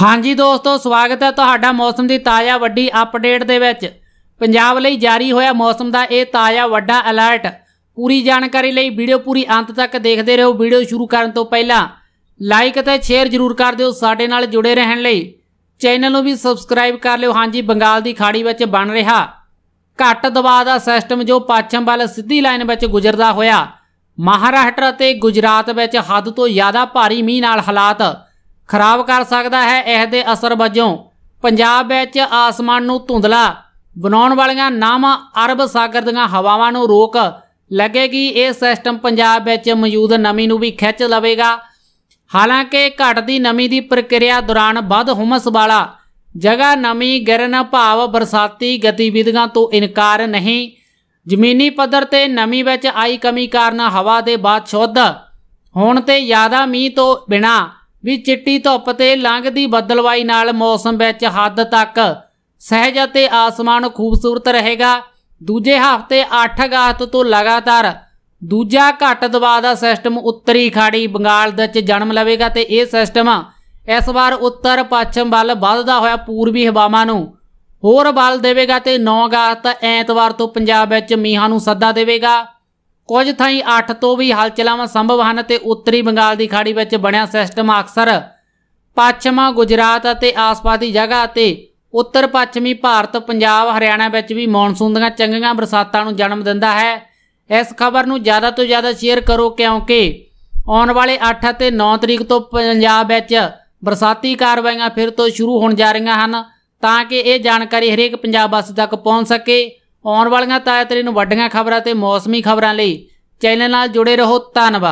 ਹਾਂਜੀ ਦੋਸਤੋ ਸਵਾਗਤ ਹੈ ਤੁਹਾਡਾ ਮੌਸਮ ਦੀ ਤਾਜ਼ਾ ਵੱਡੀ ਅਪਡੇਟ ਦੇ ਵਿੱਚ ਪੰਜਾਬ ਲਈ ਜਾਰੀ ਹੋਇਆ ਮੌਸਮ ਦਾ ਇਹ ਤਾਜ਼ਾ ਵੱਡਾ ਅਲਰਟ ਪੂਰੀ ਜਾਣਕਾਰੀ ਲਈ ਵੀਡੀਓ ਪੂਰੀ ਅੰਤ ਤੱਕ ਦੇਖਦੇ ਰਹੋ ਵੀਡੀਓ ਸ਼ੁਰੂ ਕਰਨ ਤੋਂ ਪਹਿਲਾਂ ਲਾਈਕ ਅਤੇ ਸ਼ੇਅਰ ਜ਼ਰੂਰ ਕਰ ਦਿਓ ਸਾਡੇ ਨਾਲ ਜੁੜੇ ਰਹਿਣ ਲਈ ਚੈਨਲ ਨੂੰ ਵੀ ਸਬਸਕ੍ਰਾਈਬ ਕਰ ਲਿਓ ਹਾਂਜੀ ਬੰਗਾਲ ਦੀ ਖਾੜੀ ਵਿੱਚ ਬਣ ਰਿਹਾ ਘੱਟ ਦਬਾਅ ਦਾ ਸਿਸਟਮ ਜੋ ਪੱਛਮ ਵੱਲ ਸਿੱਧੀ ਲਾਈਨ ਵਿੱਚ ਗੁਜ਼ਰਦਾ ਹੋਇਆ ਮਹਾਰਾਸ਼ਟਰ ਅਤੇ ਗੁਜਰਾਤ ਵਿੱਚ ਹੱਦ ਤੋਂ ਜ਼ਿਆਦਾ ਭਾਰੀ ਮੀਂਹ ਨਾਲ ਹਾਲਾਤ ਖਰਾਬ ਕਰ ਸਕਦਾ ਹੈ ਇਸ ਦੇ ਅਸਰ ਵਜੋਂ ਪੰਜਾਬ ਵਿੱਚ ਆਸਮਾਨ ਨੂੰ ਧੁੰਦਲਾ ਬਣਾਉਣ ਵਾਲੀਆਂ ਨਾਮ ਅਰਬ ਸਾਗਰ ਦੀਆਂ ਹਵਾਵਾਂ ਨੂੰ ਰੋਕ ਲੱਗੇਗੀ ਇਹ ਸਿਸਟਮ ਪੰਜਾਬ ਵਿੱਚ ਮੌਜੂਦ ਨਮੀ ਨੂੰ ਵੀ ਖਿੱਚ ਲਵੇਗਾ ਹਾਲਾਂਕਿ ਘਟਦੀ ਨਮੀ ਦੀ ਪ੍ਰਕਿਰਿਆ ਦੌਰਾਨ ਵੱਧ ਹਮਸ ਵਾਲਾ ਜਗ੍ਹਾ ਨਮੀ ਗਿਰਨ ਭਾਵ ਬਰਸਾਤੀ ਗਤੀਵਿਧੀਆਂ ਤੋਂ ਇਨਕਾਰ ਨਹੀਂ ਜ਼ਮੀਨੀ ਪੱਧਰ ਤੇ ਨਮੀ ਵਿੱਚ ਆਈ ਕਮੀ ਕਾਰਨ ਹਵਾ ਦੇ ਬਾਅਦ ਸ਼ੁੱਧ ਹੋਣ ਤੇ ਜ਼ਿਆਦਾ ਮੀਂਹ ਤੋਂ ਬਿਨਾ ਵੀ ਚਿੱਟੀ ਧੁੱਪ ਤੇ ਲੰਘਦੀ ਬੱਦਲਵਾਈ ਨਾਲ ਮੌਸਮ ਵਿੱਚ ਹੱਦ ਤੱਕ ਸਹਿਜ ਅਤੇ ਆਸਮਾਨ ਖੂਬਸੂਰਤ ਰਹੇਗਾ ਦੂਜੇ ਹਫ਼ਤੇ 8 ਅਗਸਤ ਤੋਂ ਲਗਾਤਾਰ ਦੂਜਾ ਘੱਟ ਦਬਾਅ ਦਾ ਸਿਸਟਮ ਉੱਤਰੀ ਖਾੜੀ ਬੰਗਾਲ ਵਿੱਚ ਜਨਮ ਲਵੇਗਾ ਤੇ ਇਹ ਸਿਸਟਮ ਇਸ ਵਾਰ ਉੱਤਰ ਪੱਛਮ ਵੱਲ ਵੱਧਦਾ ਹੋਇਆ ਪੂਰਬੀ ਹਵਾਵਾਂ ਨੂੰ ਹੋਰ ਬਲ ਦੇਵੇਗਾ ਤੇ 9 ਅਗਸਤ ਐਤਵਾਰ ਤੋਂ ਪੰਜਾਬ ਵਿੱਚ ਮੀਂਹਾਂ ਨੂੰ ਸੱਦਾ ਦੇਵੇਗਾ ਕੁਝ ਥਾਈ 8 ਤੋਂ ਵੀ ਹਲਚਲਾਵਾਂ ਸੰਭਵ ਹਨ ਤੇ ਉੱਤਰੀ ਬੰਗਾਲ ਦੀ ਖਾੜੀ ਵਿੱਚ ਬਣਿਆ ਸਿਸਟਮ ਅਕਸਰ ਪੱਛਮਾ ਗੁਜਰਾਤ ਅਤੇ ਆਸ-ਪਾਸ ਦੀ ਜਗ੍ਹਾ ਤੇ ਉੱਤਰ ਪੱਛਮੀ ਭਾਰਤ ਪੰਜਾਬ ਹਰਿਆਣਾ ਵਿੱਚ ਵੀ ਮੌਨਸੂਨ ਦੀਆਂ ਚੰਗੀਆਂ ਬਰਸਾਤਾਂ ਨੂੰ ਜਨਮ ਦਿੰਦਾ ਹੈ ਇਸ ਖਬਰ ਨੂੰ ਜ਼ਿਆਦਾ ਤੋਂ ਜ਼ਿਆਦਾ ਸ਼ੇਅਰ ਕਰੋ ਕਿਉਂਕਿ ਆਉਣ ਵਾਲੇ 8 ਅਤੇ 9 ਤਰੀਕ ਤੋਂ ਪੰਜਾਬ ਵਿੱਚ ਬਰਸਾਤੀ ਕਾਰਵਾਈਆਂ ਫਿਰ ਤੋਂ ਸ਼ੁਰੂ ਹੋਣ ਜਾ ਰਹੀਆਂ ਹਨ ਤਾਂ ਕਿ ਇਹ ਜਾਣਕਾਰੀ ਹਰੇਕ ਪੰਜਾਬ ਵਾਸੀ ਤੱਕ ਪਹੁੰਚ ਸਕੇ ਆਉਣ ਵਾਲੀਆਂ ਤਾਜ਼ਾ ਤਰੀਨ ਵੱਡੀਆਂ ਖਬਰਾਂ ਤੇ ਮੌਸਮੀ ਖਬਰਾਂ ਲਈ ਚੈਨਲ ਨਾਲ ਜੁੜੇ ਰਹੋ ਧੰਨਵਾਦ